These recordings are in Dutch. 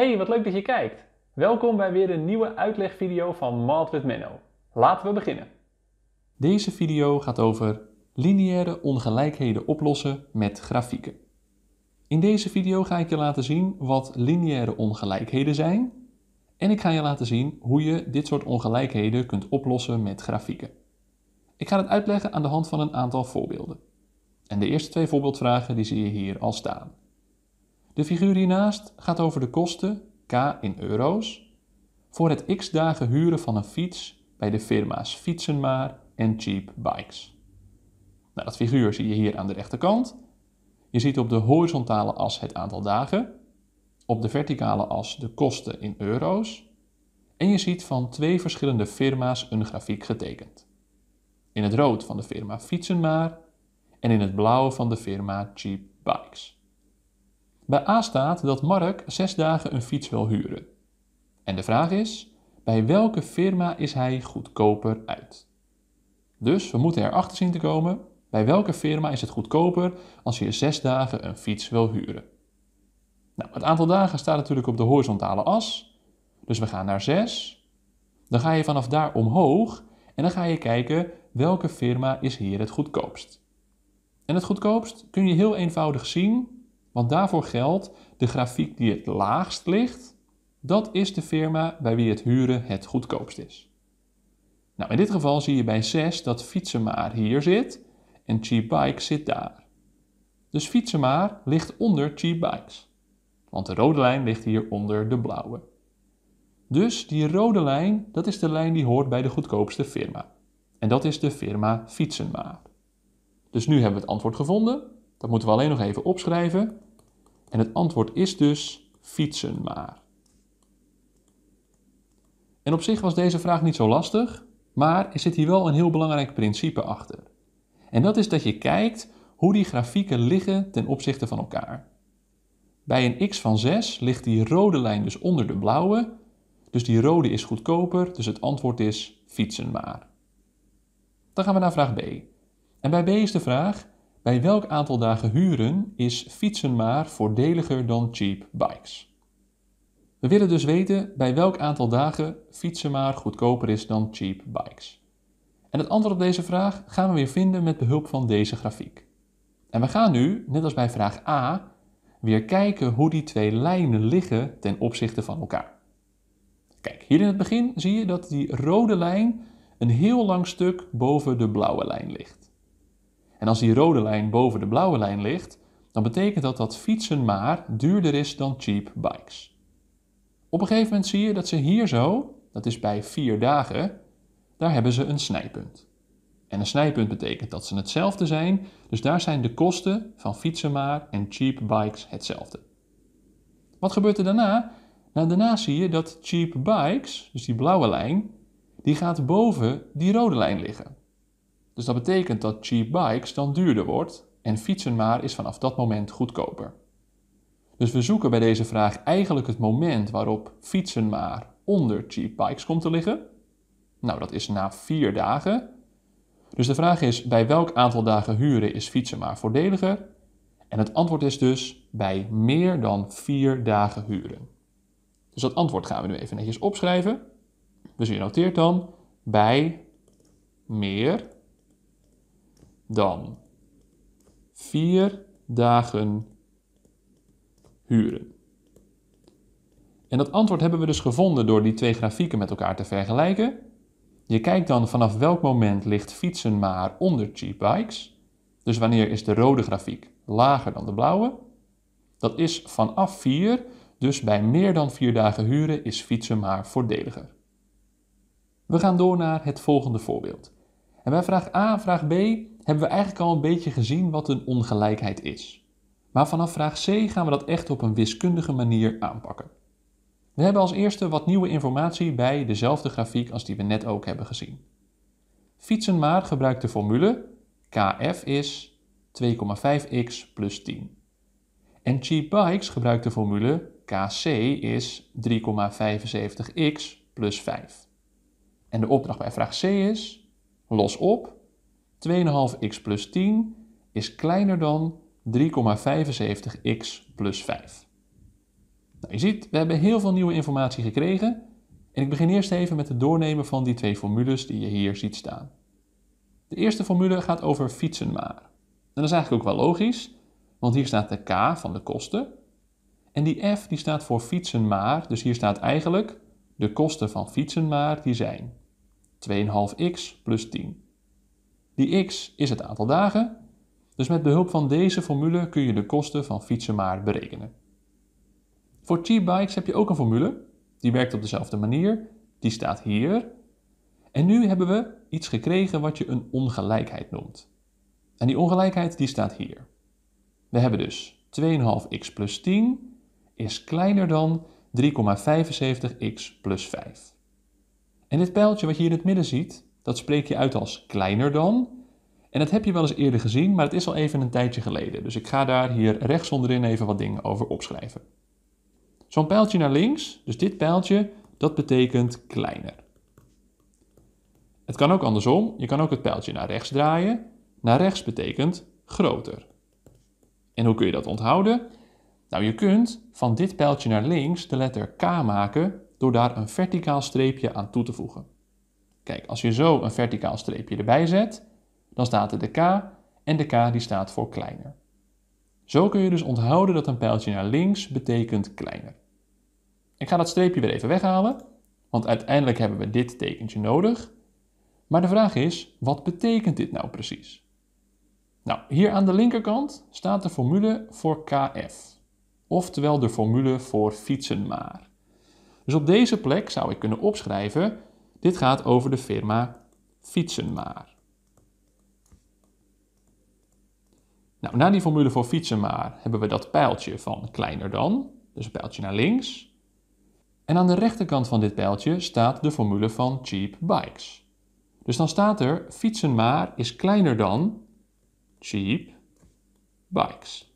Hey, wat leuk dat je kijkt! Welkom bij weer een nieuwe uitlegvideo van Malt with Menno. Laten we beginnen. Deze video gaat over lineaire ongelijkheden oplossen met grafieken. In deze video ga ik je laten zien wat lineaire ongelijkheden zijn en ik ga je laten zien hoe je dit soort ongelijkheden kunt oplossen met grafieken. Ik ga het uitleggen aan de hand van een aantal voorbeelden. En de eerste twee voorbeeldvragen die zie je hier al staan. De figuur hiernaast gaat over de kosten, k in euro's, voor het x dagen huren van een fiets bij de firma's Fietsenmaar en Cheap Bikes. Nou, dat figuur zie je hier aan de rechterkant. Je ziet op de horizontale as het aantal dagen, op de verticale as de kosten in euro's en je ziet van twee verschillende firma's een grafiek getekend. In het rood van de firma Fietsenmaar en in het blauw van de firma Cheap Bikes. Bij A staat dat Mark zes dagen een fiets wil huren. En de vraag is, bij welke firma is hij goedkoper uit? Dus we moeten erachter zien te komen, bij welke firma is het goedkoper als je zes dagen een fiets wil huren? Nou, het aantal dagen staat natuurlijk op de horizontale as, dus we gaan naar 6. Dan ga je vanaf daar omhoog en dan ga je kijken welke firma is hier het goedkoopst. En het goedkoopst kun je heel eenvoudig zien want daarvoor geldt de grafiek die het laagst ligt, dat is de firma bij wie het huren het goedkoopst is. Nou, in dit geval zie je bij 6 dat Fietsemaar hier zit en Cheap Bikes zit daar. Dus Fietsemaar ligt onder Cheap Bikes, want de rode lijn ligt hier onder de blauwe. Dus die rode lijn, dat is de lijn die hoort bij de goedkoopste firma. En dat is de firma Fietsenmaar. Dus nu hebben we het antwoord gevonden. Dat moeten we alleen nog even opschrijven. En het antwoord is dus fietsen maar. En op zich was deze vraag niet zo lastig, maar er zit hier wel een heel belangrijk principe achter. En dat is dat je kijkt hoe die grafieken liggen ten opzichte van elkaar. Bij een x van 6 ligt die rode lijn dus onder de blauwe, dus die rode is goedkoper, dus het antwoord is fietsen maar. Dan gaan we naar vraag B. En bij B is de vraag, bij welk aantal dagen huren is fietsen maar voordeliger dan cheap bikes? We willen dus weten bij welk aantal dagen fietsen maar goedkoper is dan cheap bikes. En het antwoord op deze vraag gaan we weer vinden met behulp van deze grafiek. En we gaan nu, net als bij vraag A, weer kijken hoe die twee lijnen liggen ten opzichte van elkaar. Kijk, hier in het begin zie je dat die rode lijn een heel lang stuk boven de blauwe lijn ligt. En als die rode lijn boven de blauwe lijn ligt, dan betekent dat dat fietsen maar duurder is dan cheap bikes. Op een gegeven moment zie je dat ze hier zo, dat is bij vier dagen, daar hebben ze een snijpunt. En een snijpunt betekent dat ze hetzelfde zijn, dus daar zijn de kosten van fietsen maar en cheap bikes hetzelfde. Wat gebeurt er daarna? Nou, daarna zie je dat cheap bikes, dus die blauwe lijn, die gaat boven die rode lijn liggen. Dus dat betekent dat cheap bikes dan duurder wordt en fietsen maar is vanaf dat moment goedkoper. Dus we zoeken bij deze vraag eigenlijk het moment waarop fietsen maar onder cheap bikes komt te liggen. Nou, dat is na vier dagen. Dus de vraag is: bij welk aantal dagen huren is fietsen maar voordeliger? En het antwoord is dus bij meer dan vier dagen huren. Dus dat antwoord gaan we nu even netjes opschrijven. Dus je noteert dan bij meer dan vier dagen huren. En dat antwoord hebben we dus gevonden door die twee grafieken met elkaar te vergelijken. Je kijkt dan vanaf welk moment ligt fietsen maar onder cheap bikes. Dus wanneer is de rode grafiek lager dan de blauwe? Dat is vanaf 4, dus bij meer dan 4 dagen huren is fietsen maar voordeliger. We gaan door naar het volgende voorbeeld. En bij vraag A vraag B hebben we eigenlijk al een beetje gezien wat een ongelijkheid is. Maar vanaf vraag C gaan we dat echt op een wiskundige manier aanpakken. We hebben als eerste wat nieuwe informatie bij dezelfde grafiek als die we net ook hebben gezien. maar gebruikt de formule Kf is 2,5x plus 10. En Cheap Bikes gebruikt de formule Kc is 3,75x plus 5. En de opdracht bij vraag C is, los op 2,5x plus 10 is kleiner dan 3,75x plus 5. Nou, je ziet, we hebben heel veel nieuwe informatie gekregen. En ik begin eerst even met het doornemen van die twee formules die je hier ziet staan. De eerste formule gaat over fietsen maar. En dat is eigenlijk ook wel logisch, want hier staat de k van de kosten. En die f die staat voor fietsen maar, dus hier staat eigenlijk de kosten van fietsen maar die zijn 2,5x plus 10. Die x is het aantal dagen, dus met behulp van deze formule kun je de kosten van fietsen maar berekenen. Voor cheap bikes heb je ook een formule, die werkt op dezelfde manier, die staat hier. En nu hebben we iets gekregen wat je een ongelijkheid noemt. En die ongelijkheid die staat hier. We hebben dus 2,5x plus 10 is kleiner dan 3,75x plus 5. En dit pijltje wat je hier in het midden ziet, dat spreek je uit als kleiner dan. En dat heb je wel eens eerder gezien, maar het is al even een tijdje geleden. Dus ik ga daar hier rechts onderin even wat dingen over opschrijven. Zo'n pijltje naar links, dus dit pijltje, dat betekent kleiner. Het kan ook andersom. Je kan ook het pijltje naar rechts draaien. Naar rechts betekent groter. En hoe kun je dat onthouden? Nou, je kunt van dit pijltje naar links de letter K maken door daar een verticaal streepje aan toe te voegen. Kijk, als je zo een verticaal streepje erbij zet, dan staat er de k en de k die staat voor kleiner. Zo kun je dus onthouden dat een pijltje naar links betekent kleiner. Ik ga dat streepje weer even weghalen, want uiteindelijk hebben we dit tekentje nodig. Maar de vraag is, wat betekent dit nou precies? Nou, hier aan de linkerkant staat de formule voor kf, oftewel de formule voor fietsen maar. Dus op deze plek zou ik kunnen opschrijven dit gaat over de firma Fietsenmaar. Nou, na die formule voor Fietsenmaar hebben we dat pijltje van kleiner dan, dus een pijltje naar links. En aan de rechterkant van dit pijltje staat de formule van cheap bikes. Dus dan staat er Fietsenmaar is kleiner dan cheap bikes.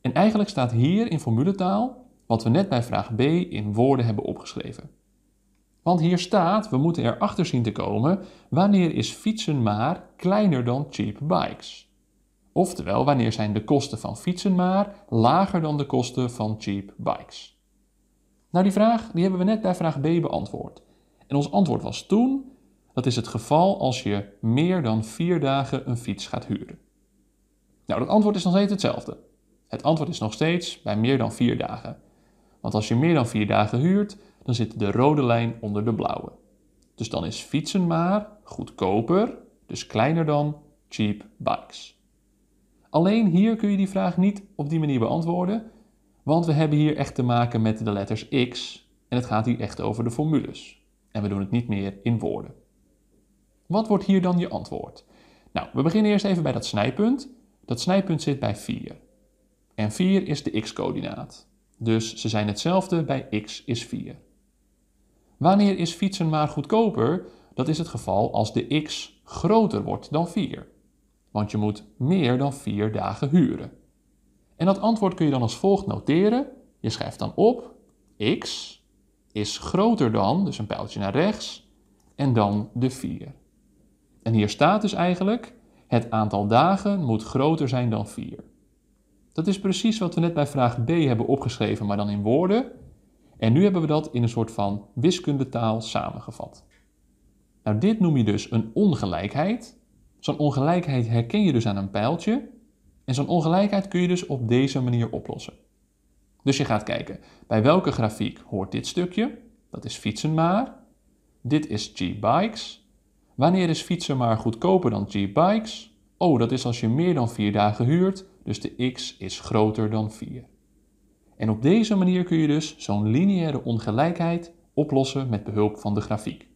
En eigenlijk staat hier in formuletaal wat we net bij vraag B in woorden hebben opgeschreven. Want hier staat, we moeten erachter zien te komen, wanneer is fietsen maar kleiner dan cheap bikes? Oftewel, wanneer zijn de kosten van fietsen maar lager dan de kosten van cheap bikes? Nou, die vraag die hebben we net bij vraag B beantwoord. En ons antwoord was toen, dat is het geval als je meer dan vier dagen een fiets gaat huren. Nou, dat antwoord is nog steeds hetzelfde. Het antwoord is nog steeds bij meer dan vier dagen. Want als je meer dan vier dagen huurt, dan zit de rode lijn onder de blauwe. Dus dan is fietsen maar goedkoper, dus kleiner dan cheap bikes. Alleen hier kun je die vraag niet op die manier beantwoorden, want we hebben hier echt te maken met de letters X en het gaat hier echt over de formules. En we doen het niet meer in woorden. Wat wordt hier dan je antwoord? Nou, we beginnen eerst even bij dat snijpunt. Dat snijpunt zit bij 4. En 4 is de x-coördinaat. Dus ze zijn hetzelfde bij x is 4. Wanneer is fietsen maar goedkoper? Dat is het geval als de x groter wordt dan 4. Want je moet meer dan 4 dagen huren. En dat antwoord kun je dan als volgt noteren. Je schrijft dan op x is groter dan, dus een pijltje naar rechts, en dan de 4. En hier staat dus eigenlijk, het aantal dagen moet groter zijn dan 4. Dat is precies wat we net bij vraag B hebben opgeschreven, maar dan in woorden. En nu hebben we dat in een soort van wiskundetaal samengevat. Nou, dit noem je dus een ongelijkheid. Zo'n ongelijkheid herken je dus aan een pijltje. En zo'n ongelijkheid kun je dus op deze manier oplossen. Dus je gaat kijken, bij welke grafiek hoort dit stukje? Dat is fietsen maar. Dit is G-bikes. Wanneer is fietsen maar goedkoper dan G-bikes? Oh, dat is als je meer dan 4 dagen huurt, dus de x is groter dan 4. En op deze manier kun je dus zo'n lineaire ongelijkheid oplossen met behulp van de grafiek.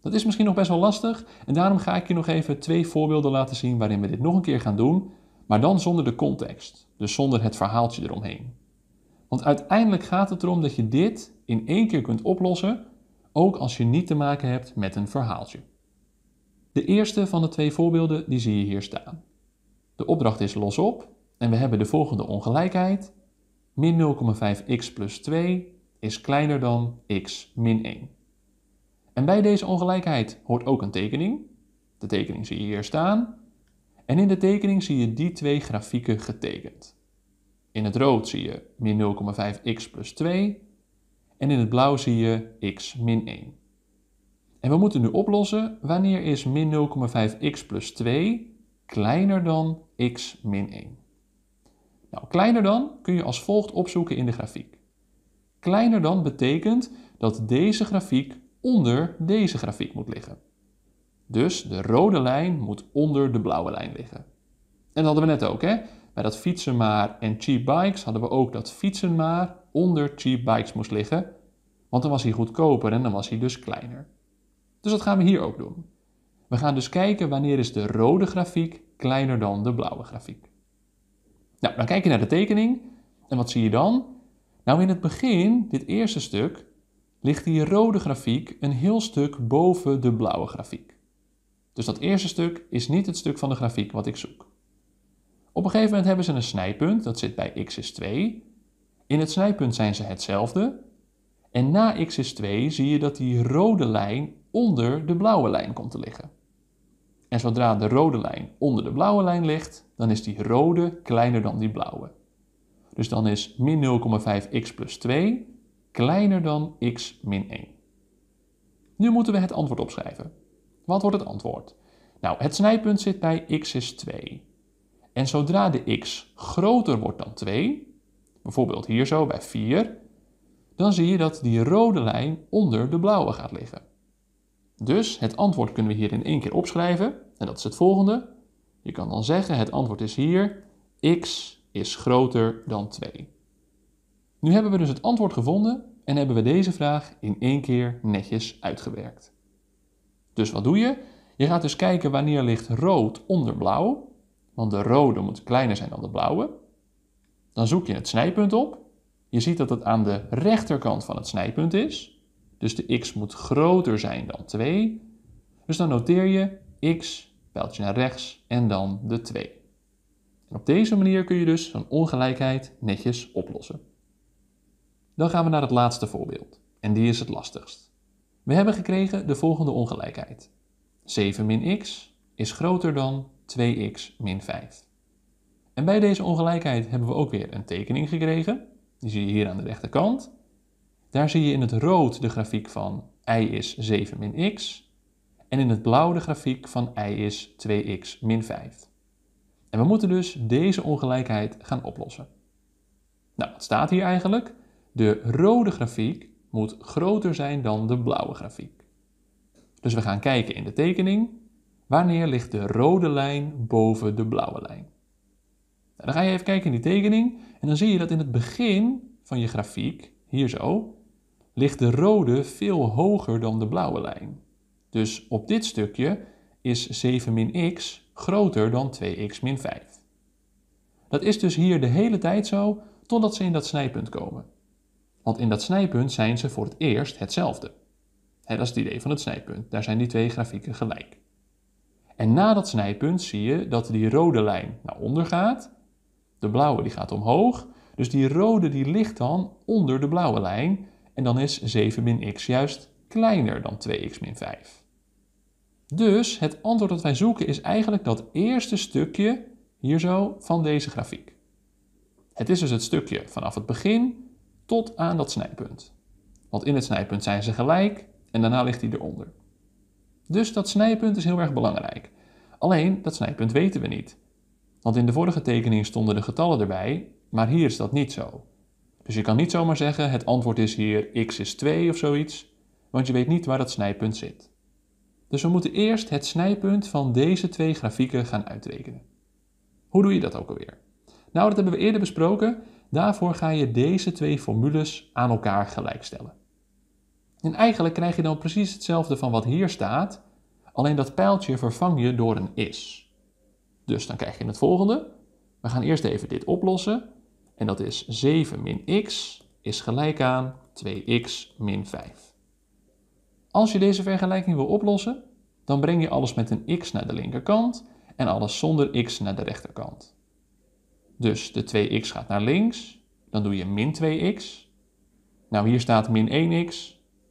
Dat is misschien nog best wel lastig en daarom ga ik je nog even twee voorbeelden laten zien waarin we dit nog een keer gaan doen, maar dan zonder de context, dus zonder het verhaaltje eromheen. Want uiteindelijk gaat het erom dat je dit in één keer kunt oplossen, ook als je niet te maken hebt met een verhaaltje. De eerste van de twee voorbeelden die zie je hier staan. De opdracht is losop en we hebben de volgende ongelijkheid min 0,5x plus 2 is kleiner dan x min 1. En bij deze ongelijkheid hoort ook een tekening. De tekening zie je hier staan. En in de tekening zie je die twee grafieken getekend. In het rood zie je min 0,5x plus 2 en in het blauw zie je x min 1. En we moeten nu oplossen wanneer is min 0,5x plus 2 kleiner dan x min 1. Nou, kleiner dan kun je als volgt opzoeken in de grafiek. Kleiner dan betekent dat deze grafiek onder deze grafiek moet liggen. Dus de rode lijn moet onder de blauwe lijn liggen. En dat hadden we net ook, hè? Bij dat fietsen maar en cheap bikes hadden we ook dat fietsen maar onder cheap bikes moest liggen. Want dan was hij goedkoper en dan was hij dus kleiner. Dus dat gaan we hier ook doen. We gaan dus kijken wanneer is de rode grafiek kleiner dan de blauwe grafiek. Nou, dan kijk je naar de tekening en wat zie je dan? Nou, in het begin, dit eerste stuk, ligt die rode grafiek een heel stuk boven de blauwe grafiek. Dus dat eerste stuk is niet het stuk van de grafiek wat ik zoek. Op een gegeven moment hebben ze een snijpunt, dat zit bij x is 2. In het snijpunt zijn ze hetzelfde. En na x is 2 zie je dat die rode lijn onder de blauwe lijn komt te liggen. En zodra de rode lijn onder de blauwe lijn ligt, dan is die rode kleiner dan die blauwe. Dus dan is min 0,5x plus 2 kleiner dan x min 1. Nu moeten we het antwoord opschrijven. Wat wordt het antwoord? Nou, het snijpunt zit bij x is 2. En zodra de x groter wordt dan 2, bijvoorbeeld hier zo bij 4, dan zie je dat die rode lijn onder de blauwe gaat liggen. Dus het antwoord kunnen we hier in één keer opschrijven. En dat is het volgende. Je kan dan zeggen, het antwoord is hier, x is groter dan 2. Nu hebben we dus het antwoord gevonden en hebben we deze vraag in één keer netjes uitgewerkt. Dus wat doe je? Je gaat dus kijken wanneer ligt rood onder blauw, want de rode moet kleiner zijn dan de blauwe. Dan zoek je het snijpunt op. Je ziet dat het aan de rechterkant van het snijpunt is. Dus de x moet groter zijn dan 2. Dus dan noteer je x, pijltje naar rechts en dan de 2. En op deze manier kun je dus een ongelijkheid netjes oplossen. Dan gaan we naar het laatste voorbeeld. En die is het lastigst. We hebben gekregen de volgende ongelijkheid. 7 min x is groter dan 2x min 5. En bij deze ongelijkheid hebben we ook weer een tekening gekregen. Die zie je hier aan de rechterkant. Daar zie je in het rood de grafiek van y is 7 min x en in het blauw de grafiek van y is 2x min 5. En we moeten dus deze ongelijkheid gaan oplossen. Nou, wat staat hier eigenlijk? De rode grafiek moet groter zijn dan de blauwe grafiek. Dus we gaan kijken in de tekening. Wanneer ligt de rode lijn boven de blauwe lijn? Nou, dan ga je even kijken in die tekening en dan zie je dat in het begin van je grafiek, hier zo, ligt de rode veel hoger dan de blauwe lijn. Dus op dit stukje is 7 x groter dan 2x 5. Dat is dus hier de hele tijd zo totdat ze in dat snijpunt komen. Want in dat snijpunt zijn ze voor het eerst hetzelfde. dat is het idee van het snijpunt. Daar zijn die twee grafieken gelijk. En na dat snijpunt zie je dat die rode lijn naar onder gaat. De blauwe die gaat omhoog. Dus die rode die ligt dan onder de blauwe lijn. En dan is 7 min x juist kleiner dan 2x min 5. Dus het antwoord dat wij zoeken is eigenlijk dat eerste stukje hier zo van deze grafiek. Het is dus het stukje vanaf het begin tot aan dat snijpunt. Want in het snijpunt zijn ze gelijk en daarna ligt hij eronder. Dus dat snijpunt is heel erg belangrijk. Alleen dat snijpunt weten we niet. Want in de vorige tekening stonden de getallen erbij, maar hier is dat niet zo. Dus je kan niet zomaar zeggen het antwoord is hier x is 2 of zoiets, want je weet niet waar dat snijpunt zit. Dus we moeten eerst het snijpunt van deze twee grafieken gaan uitrekenen. Hoe doe je dat ook alweer? Nou, dat hebben we eerder besproken. Daarvoor ga je deze twee formules aan elkaar gelijkstellen. En eigenlijk krijg je dan precies hetzelfde van wat hier staat, alleen dat pijltje vervang je door een is. Dus dan krijg je het volgende. We gaan eerst even dit oplossen en dat is 7 min x is gelijk aan 2x min 5. Als je deze vergelijking wil oplossen, dan breng je alles met een x naar de linkerkant en alles zonder x naar de rechterkant. Dus de 2x gaat naar links, dan doe je min 2x. Nou, hier staat min 1x,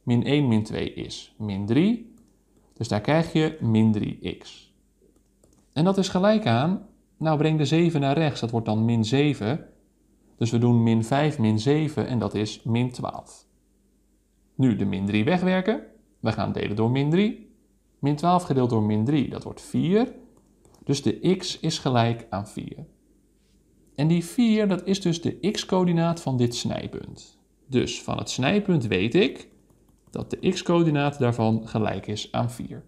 min 1 min 2 is min 3, dus daar krijg je min 3x. En dat is gelijk aan, nou breng de 7 naar rechts, dat wordt dan min 7 dus we doen min 5, min 7 en dat is min 12. Nu de min 3 wegwerken. We gaan delen door min 3. Min 12 gedeeld door min 3, dat wordt 4. Dus de x is gelijk aan 4. En die 4, dat is dus de x-coördinaat van dit snijpunt. Dus van het snijpunt weet ik dat de x-coördinaat daarvan gelijk is aan 4.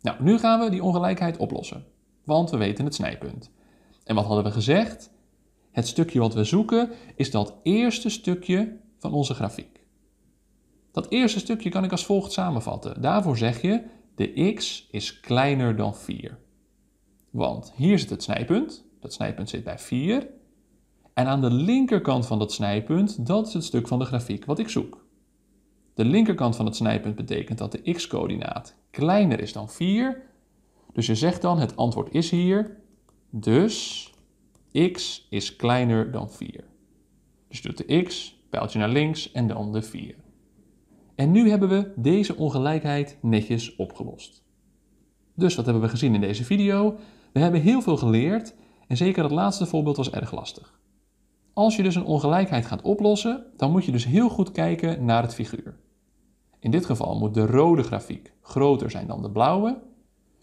Nou, nu gaan we die ongelijkheid oplossen, want we weten het snijpunt. En wat hadden we gezegd? Het stukje wat we zoeken is dat eerste stukje van onze grafiek. Dat eerste stukje kan ik als volgt samenvatten. Daarvoor zeg je de x is kleiner dan 4. Want hier zit het snijpunt, dat snijpunt zit bij 4. En aan de linkerkant van dat snijpunt, dat is het stuk van de grafiek wat ik zoek. De linkerkant van het snijpunt betekent dat de x-coördinaat kleiner is dan 4. Dus je zegt dan het antwoord is hier, dus x is kleiner dan 4. Dus doet de x, pijltje naar links en dan de 4. En nu hebben we deze ongelijkheid netjes opgelost. Dus wat hebben we gezien in deze video? We hebben heel veel geleerd en zeker dat laatste voorbeeld was erg lastig. Als je dus een ongelijkheid gaat oplossen, dan moet je dus heel goed kijken naar het figuur. In dit geval moet de rode grafiek groter zijn dan de blauwe,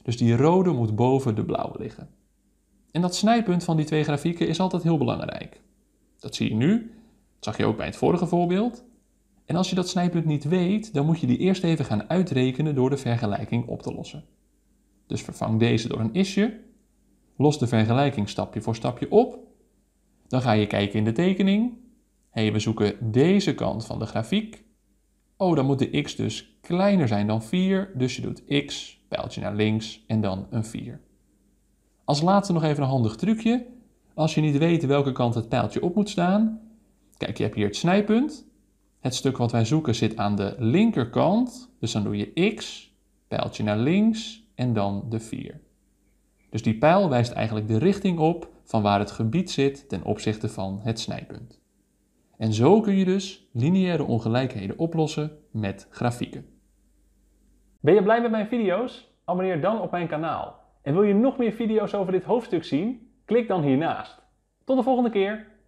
dus die rode moet boven de blauwe liggen. En dat snijpunt van die twee grafieken is altijd heel belangrijk. Dat zie je nu, dat zag je ook bij het vorige voorbeeld. En als je dat snijpunt niet weet, dan moet je die eerst even gaan uitrekenen door de vergelijking op te lossen. Dus vervang deze door een isje, los de vergelijking stapje voor stapje op. Dan ga je kijken in de tekening. hey, we zoeken deze kant van de grafiek. Oh, dan moet de x dus kleiner zijn dan 4, dus je doet x, pijltje naar links en dan een 4. Als laatste nog even een handig trucje. Als je niet weet welke kant het pijltje op moet staan. Kijk, je hebt hier het snijpunt. Het stuk wat wij zoeken zit aan de linkerkant. Dus dan doe je x, pijltje naar links en dan de 4. Dus die pijl wijst eigenlijk de richting op van waar het gebied zit ten opzichte van het snijpunt. En zo kun je dus lineaire ongelijkheden oplossen met grafieken. Ben je blij met mijn video's? Abonneer dan op mijn kanaal. En wil je nog meer video's over dit hoofdstuk zien? Klik dan hiernaast. Tot de volgende keer!